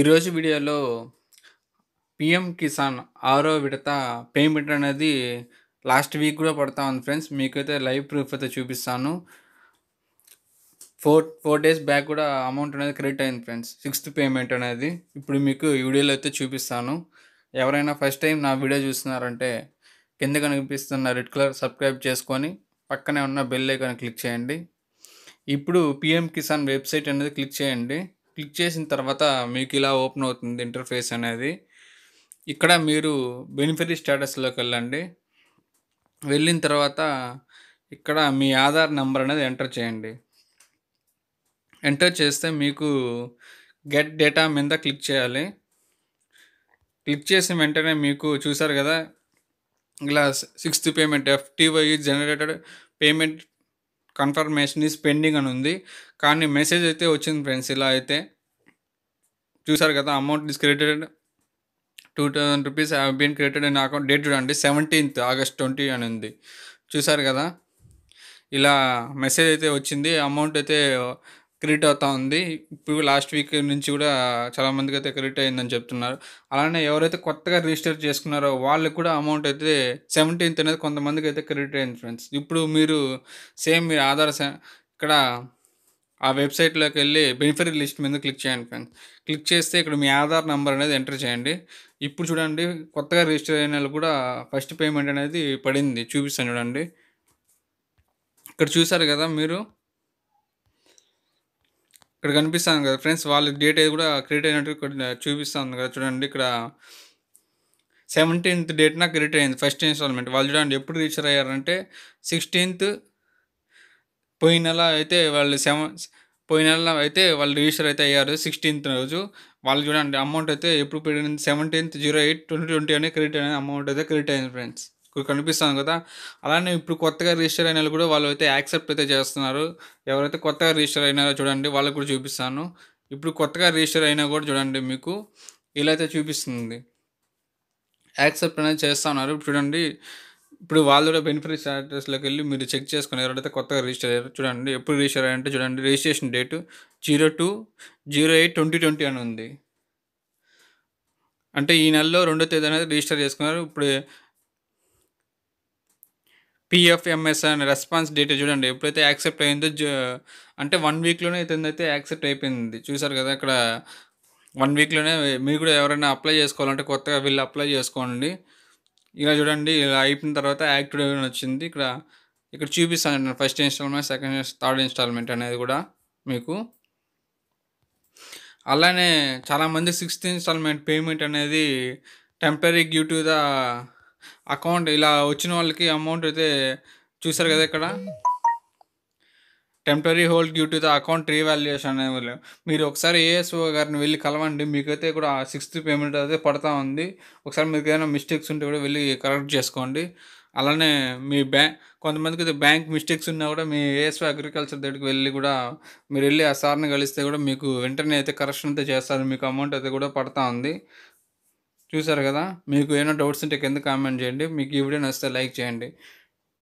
ఈరోజు వీడియోలో పిఎం కిసాన్ ఆరో విడత పేమెంట్ అనేది లాస్ట్ వీక్ కూడా పడతా ఉంది ఫ్రెండ్స్ మీకైతే లైవ్ ప్రూఫ్ అయితే చూపిస్తాను ఫోర్ ఫోర్ డేస్ బ్యాక్ కూడా అమౌంట్ అనేది క్రెడిట్ అయింది ఫ్రెండ్స్ సిక్స్త్ పేమెంట్ అనేది ఇప్పుడు మీకు ఈ వీడియోలో అయితే చూపిస్తాను ఎవరైనా ఫస్ట్ టైం నా వీడియో చూస్తున్నారంటే కింద కనిపిస్తున్న రెడ్ కలర్ సబ్స్క్రైబ్ చేసుకొని పక్కనే ఉన్న బెల్ ఐకాన్ క్లిక్ చేయండి ఇప్పుడు పిఎం కిసాన్ వెబ్సైట్ అనేది క్లిక్ చేయండి క్లిక్ చేసిన తర్వాత మీకు ఇలా ఓపెన్ అవుతుంది ఇంటర్ఫేస్ అనేది ఇక్కడ మీరు బెనిఫిషరీ స్టేటస్లోకి వెళ్ళండి వెళ్ళిన తర్వాత ఇక్కడ మీ ఆధార్ నెంబర్ అనేది ఎంటర్ చేయండి ఎంటర్ చేస్తే మీకు గెట్ డేటా మీద క్లిక్ చేయాలి క్లిక్ చేసిన వెంటనే మీకు చూసారు కదా ఇలా sixth payment FTY generated payment confirmation is pending అని ఉంది కానీ మెసేజ్ అయితే వచ్చింది ఫ్రెండ్స్ ఇలా అయితే చూసారు కదా amount is created two thousand rupees have been created in account date చూడండి సెవెంటీన్త్ ఆగస్ట్ ట్వంటీ అని ఉంది చూసారు కదా ఇలా మెసేజ్ అయితే వచ్చింది అమౌంట్ అయితే క్రియేట్ అవుతూ ఉంది ఇప్పుడు లాస్ట్ వీక్ నుంచి కూడా చాలామందికి అయితే క్రియేట్ అయిందని చెప్తున్నారు అలానే ఎవరైతే కొత్తగా రిజిస్టర్ చేసుకున్నారో వాళ్ళకి కూడా అమౌంట్ అయితే సెవెంటీన్త్ అనేది కొంతమందికి అయితే క్రియేట్ అయింది ఫ్రెండ్స్ ఇప్పుడు మీరు సేమ్ మీరు ఆధార్ ఇక్కడ ఆ వెబ్సైట్లోకి వెళ్ళి బెనిఫిట్ లిస్ట్ మీద క్లిక్ చేయండి ఫ్రెండ్స్ క్లిక్ చేస్తే ఇక్కడ మీ ఆధార్ నెంబర్ అనేది ఎంటర్ చేయండి ఇప్పుడు చూడండి కొత్తగా రిజిస్టర్ అయిన వాళ్ళు కూడా ఫస్ట్ పేమెంట్ అనేది పడింది చూపిస్తాను చూడండి ఇక్కడ చూసారు కదా మీరు ఇక్కడ కనిపిస్తాను కదా ఫ్రెండ్స్ వాళ్ళ డేట్ కూడా క్రియేట్ అయినట్టు ఇక్కడ చూపిస్తాను కదా చూడండి ఇక్కడ సెవెంటీన్త్ డేట్న క్రియేట్ అయింది ఫస్ట్ ఇన్స్టాల్మెంట్ వాళ్ళు చూడండి ఎప్పుడు రిజిస్టర్ అయ్యారంటే సిక్స్టీన్త్ పోయిన నెల అయితే వాళ్ళు సెవెన్ పోయిన నెల అయితే వాళ్ళు రిజిస్టర్ అయితే అయ్యారు సిక్స్టీన్త్ రోజు వాళ్ళు చూడండి అమౌంట్ అయితే ఎప్పుడు పెరిగింది seventeenth zero eight twenty twenty అనే క్రెడిట్ అయిన అమౌంట్ అయితే క్రెడిట్ అయింది ఫ్రెండ్స్ కనిపిస్తాను కదా అలానే ఇప్పుడు కొత్తగా రిజిస్టర్ అయిన వాళ్ళు కూడా వాళ్ళు అయితే యాక్సెప్ట్ అయితే చేస్తున్నారు ఎవరైతే కొత్తగా రిజిస్టర్ అయినారో చూడండి వాళ్ళకు కూడా చూపిస్తాను ఇప్పుడు కొత్తగా రిజిస్టర్ అయినా కూడా చూడండి మీకు ఇలా అయితే చూపిస్తుంది యాక్సెప్ట్ అనేది చేస్తా ఉన్నారు చూడండి ఇప్పుడు వాళ్ళు కూడా బెనిఫిట్ స్టాటస్లోకి వెళ్ళి మీరు చెక్ చేసుకుని ఎవరైతే కొత్తగా రిజిస్టర్ అయ్యారు చూడండి ఎప్పుడు రిజిస్టర్ అయ్యారంటే చూడండి registration date zero two zero eight twenty twenty అని ఉంది అంటే ఈ నెలలో రెండో తేదీ అనేది రిజిస్టర్ చేసుకున్నారు ఇప్పుడు పిఎఫ్ఎంఎస్ అనే రెస్పాన్స్ డేట్ చూడండి ఎప్పుడైతే యాక్సెప్ట్ అయిందో అంటే వన్ వీక్లోనే అయితే యాక్సెప్ట్ అయిపోయింది చూసారు కదా ఇక్కడ వన్ వీక్లోనే మీరు కూడా ఎవరైనా అప్లై చేసుకోవాలంటే కొత్తగా వీళ్ళు అప్లై చేసుకోండి ఇలా చూడండి ఇలా అయిపోయిన తర్వాత యాక్టివ్ వచ్చింది ఇక్కడ ఇక్కడ చూపిస్తాను first installment second third installment అనేది కూడా మీకు అలానే చాలామంది సిక్స్త్ ఇన్స్టాల్మెంట్ పేమెంట్ అనేది temporary due to the account ఇలా వచ్చిన వాళ్ళకి అమౌంట్ అయితే చూసారు కదా ఇక్కడ temporary hold due to the account revaluation అనే మీరు ఒకసారి ఏఎస్ఓ గారిని వెళ్ళి కలవండి మీకైతే కూడా సిక్స్త్ పేమెంట్ అయితే పడతా ఉంది ఒకసారి మీకు ఏదైనా మిస్టేక్స్ ఉంటే కూడా వెళ్ళి కరెక్ట్ చేసుకోండి అలానే మీ బ్యాంక్ కొంతమందికి అయితే బ్యాంక్ మిస్టేక్స్ ఉన్నా కూడా మీ ఏఎస్ఓ అగ్రికల్చర్ దగ్గరికి వెళ్ళి కూడా మీరు వెళ్ళి ఆ సార్ని కలిస్తే కూడా మీకు వెంటనే అయితే కరెక్షన్ అయితే చేస్తారు మీకు అమౌంట్ అయితే కూడా పడతా ఉంది చూసారు కదా మీకు ఏమైనా డౌట్స్ ఉంటే కింద కామెంట్ చేయండి మీకు ఈ వీడియో నచ్చితే లైక్ చేయండి